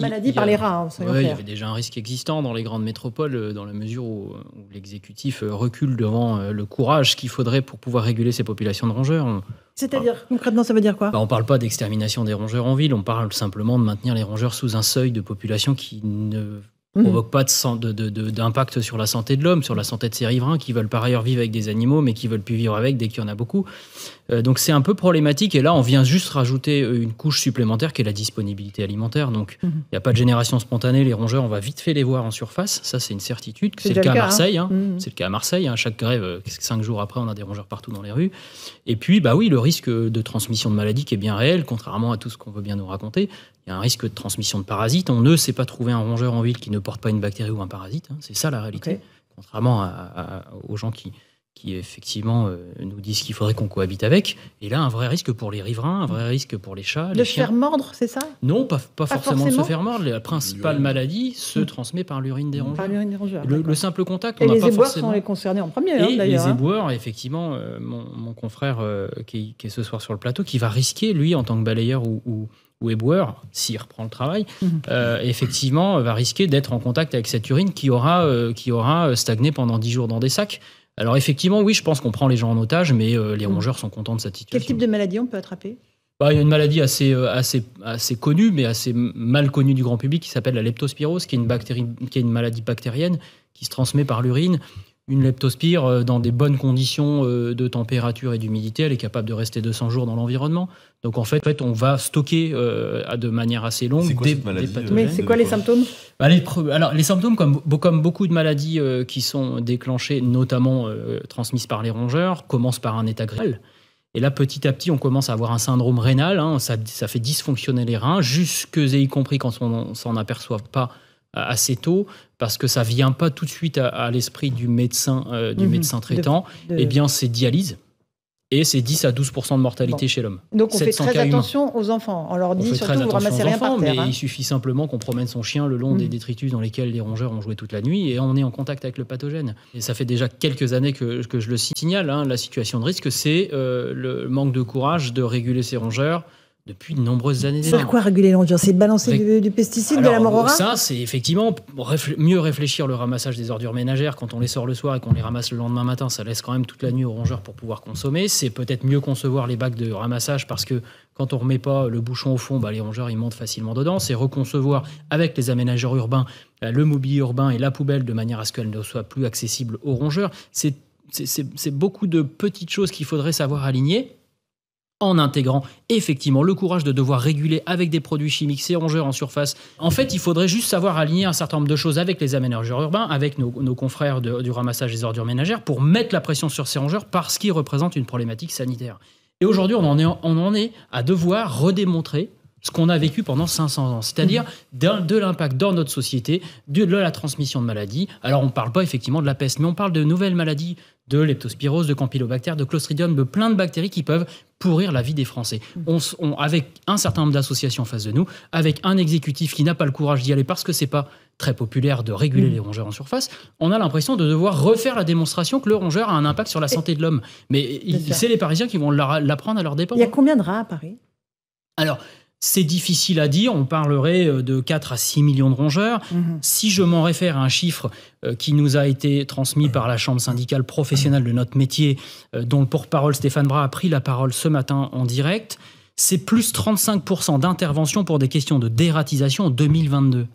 maladie par les rats, hein, Il y avait déjà un risque existant dans les grandes métropoles, euh, dans la mesure où, euh, l'exécutif euh, recule devant le courage qu'il faudrait pour pouvoir réguler ces populations de rongeurs. C'est-à-dire, bah, concrètement, ça veut dire quoi bah, On ne parle pas d'extermination des rongeurs en ville, on parle simplement de maintenir les rongeurs sous un seuil de population qui ne Mmh. provoque pas d'impact de, sur la santé de l'homme, sur la santé de ses riverains qui veulent par ailleurs vivre avec des animaux mais qui veulent plus vivre avec dès qu'il y en a beaucoup. Euh, donc c'est un peu problématique et là on vient juste rajouter euh, une couche supplémentaire qui est la disponibilité alimentaire. Donc mmh. il n'y a pas de génération spontanée, les rongeurs on va vite fait les voir en surface, ça c'est une certitude. C'est le, cas à hein. Marseille, hein. Mmh. c'est le cas à Marseille. Hein. Chaque grève, euh, cinq jours après on a des rongeurs partout dans les rues. Et puis bah oui le risque de transmission de maladie qui est bien réel, contrairement à tout ce qu'on veut bien nous raconter. Il y a un risque de transmission de parasites. On ne sait pas trouver un rongeur en ville qui ne porte pas une bactérie ou un parasite. Hein, c'est ça la réalité. Contrairement aux gens qui, qui effectivement euh, nous disent qu'il faudrait qu'on cohabite avec. Et là, un vrai risque pour les riverains, un vrai risque pour les chats. De les se faire mordre, c'est ça Non, pas, pas, forcément, de se faire mordre. La principale maladie se hmm. transmet par l'urine des rongeurs. Par l'urine des rongeurs. Le, simple contact, on Et les éboueurs sont les concernés en premier, hein, Et Les hein. éboueurs, effectivement, euh, mon, mon, confrère euh, qui, qui, est ce soir sur le plateau, qui va risquer, lui, en tant que balayeur ou ou éboueur, s'il reprend le travail, mhm. euh, effectivement, va risquer d'être en contact avec cette urine qui aura, euh, qui aura euh, stagné pendant 10 jours dans des sacs. Alors effectivement, oui, je pense qu'on prend les gens en otage, mais les mhm. rongeurs sont contents de cette situation. Quel type de maladie on peut attraper bah, il y a une maladie assez, assez, assez connue, mais assez mal connue du grand public, qui s'appelle la leptospirose, qui est une maladie bactérienne qui se transmet par l'urine. Une leptospire, euh, dans des bonnes conditions euh, de température et d'humidité, elle est capable de rester 200 jours dans l'environnement. Donc en fait, on va stocker euh, de manière assez longue des, maladie, Mais c'est quoi les symptômes bah, les, Alors les symptômes, comme, beaucoup de maladies qui sont déclenchées, notamment transmises par les rongeurs, commencent par un état grêle. Et là, petit à petit, on commence à avoir un syndrome rénal. Hein. ça, fait dysfonctionner les reins, jusque et y compris quand on ne s'en aperçoit pas euh, assez tôt, parce que ça vient pas tout de suite à, l'esprit du médecin, euh, du mhm. médecin traitant, et eh bien c'est dialyse. Et c'est 10 à 12 de mortalité chez l'homme. Donc on fait très attention aux enfants. On leur dit surtout, enfants, Mais il suffit simplement qu'on promène son chien le long mhm. des détritus dans lesquels les rongeurs ont joué toute la nuit et on est en contact avec le pathogène. Et ça fait déjà quelques années que, je le signale. Hein. la situation de risque, c'est euh, le manque de courage de réguler ces rongeurs, depuis de nombreuses années. quoi réguler l'endurance C'est balancer du, pesticide, de la morora Ça, c'est effectivement mieux réfléchir le ramassage des ordures ménagères quand on les sort le soir et qu'on les ramasse le lendemain matin. Ça laisse quand même toute la nuit aux rongeurs pour pouvoir consommer. C'est peut-être mieux concevoir les bacs de ramassage parce que quand on ne remet pas le bouchon au fond, bah, les rongeurs ils montent facilement dedans. C'est reconcevoir avec les aménageurs urbains euh, le mobilier urbain et la poubelle de manière à ce qu'elle ne soit plus accessible aux rongeurs. C'est beaucoup de petites choses qu'il faudrait savoir aligner en intégrant effectivement le courage de devoir réguler avec des produits chimiques ces rongeurs en surface. En fait, il faudrait juste savoir aligner un certain nombre de choses avec les aménageurs urbains, avec nos, confrères du ramassage des ordures ménagères, pour mettre la pression sur ces rongeurs parce qu'ils représentent une problématique sanitaire. Et aujourd'hui, on, en on en est à devoir redémontrer ce qu'on a vécu pendant 500 ans, c'est-à-dire de l'impact dans notre société, de la transmission de maladies. Alors on ne parle pas effectivement de la peste, mais on parle de nouvelles maladies, de leptospirose, de campylobactères, de clostridium, de plein de bactéries qui peuvent pourrir la vie des Français. On, avec un certain nombre d'associations en face de nous, avec un exécutif qui n'a pas le courage d'y aller parce que ce n'est pas très populaire de réguler mmh. les rongeurs en surface, on a l'impression de devoir refaire la démonstration que le rongeur a un impact sur la santé de l'homme. Mais c'est les Parisiens qui vont l'apprendre à leur dépens. Il y a combien de rats à Paris Alors, c'est difficile à dire, on parlerait euh, de 4 à 6 millions de rongeurs. Mhm. Si je m'en réfère à un chiffre euh, qui nous a été transmis par la Chambre syndicale professionnelle de notre métier, euh, dont le porte-parole Stéphane Bras a pris la parole ce matin en direct, c'est plus 35% d'intervention pour des questions de dératisation en 2022.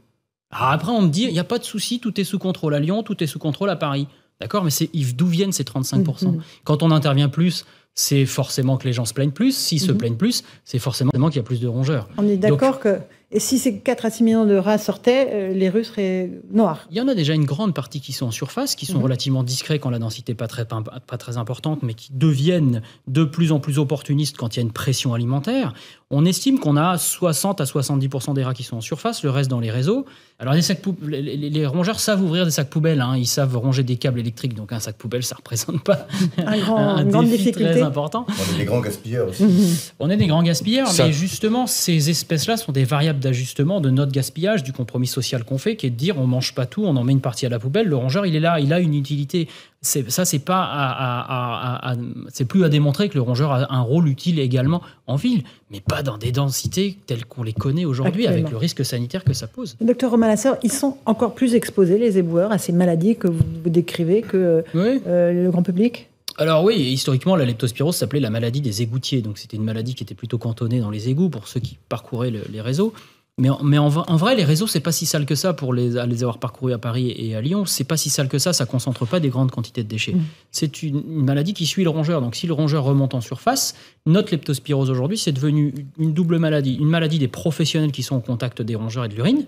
Ah, après, on me dit, il n'y a pas de souci, tout est sous contrôle à Lyon, tout est sous contrôle à Paris. D'accord, mais d'où viennent ces 35% mhm. Quand on intervient plus, c'est forcément que les gens se plaignent plus. S'ils se mhm. plaignent plus, c'est forcément qu'il y a plus de rongeurs. On est d'accord que et si ces 4 à 6 millions de rats sortaient, euh, les rues seraient noires. Il y en a déjà une grande partie qui sont en surface, qui sont mhm. relativement discrets quand la densité n'est pas très, pas très importante, mais qui deviennent de plus en plus opportunistes quand il y a une pression alimentaire. On estime qu'on a 60 à 70% des rats qui sont en surface, le reste dans les réseaux. Alors les, rongeurs savent ouvrir des sacs poubelles, hein. ils savent ronger des câbles électriques, donc un sac poubelle, ça ne représente pas un, grand, une grande très important. On est des grands gaspilleurs aussi. On est des grands gaspilleurs, mais justement, ces espèces-là sont des variables d'ajustement de notre gaspillage, du compromis social qu'on fait, qui est de dire on mange pas tout, on en met une partie à la poubelle, le rongeur, il est là, il a une utilité ça, c'est pas c'est plus à démontrer que le rongeur a un rôle utile également en ville, mais pas dans des densités telles qu'on les connaît aujourd'hui, avec le risque sanitaire que ça pose. Docteur Romain ils sont encore plus exposés, les éboueurs, à ces maladies que vous, décrivez, que euh, euh, le grand public alors oui, historiquement, la leptospirose s'appelait la maladie des égoutiers. Donc c'était une maladie qui était plutôt cantonnée dans les égouts pour ceux qui parcouraient les réseaux. Mais, en, en, vrai, les réseaux, c'est pas si sale que ça pour les, avoir parcourus à Paris et à Lyon. C'est pas si sale que ça, ça concentre pas des grandes quantités de déchets. Mmh. C'est une, maladie qui suit le rongeur. Donc si le rongeur remonte en surface, notre leptospirose aujourd'hui, c'est devenu une double maladie. Une maladie des professionnels qui sont au contact des rongeurs et de l'urine.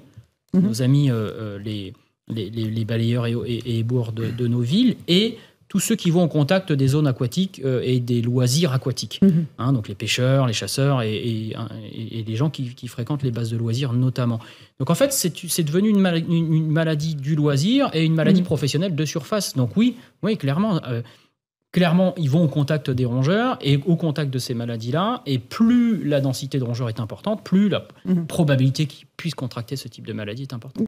Mmh. Nos amis, euh, euh, les, les, les, balayeurs et, et, de, nos villes. Et tous ceux qui vont au contact des zones aquatiques euh, et des loisirs aquatiques. Mhm. Hein, donc les pêcheurs, les chasseurs et, les gens qui, fréquentent les bases de loisirs notamment. Donc en fait, c'est devenu une, maladie du loisir et une maladie mhm. professionnelle de surface. Donc oui, oui clairement. Euh, clairement, ils vont au contact des rongeurs et au contact de ces maladies-là. Et plus la densité de rongeurs est importante, plus la mhm. probabilité qu'ils puissent contracter ce type de maladie est importante.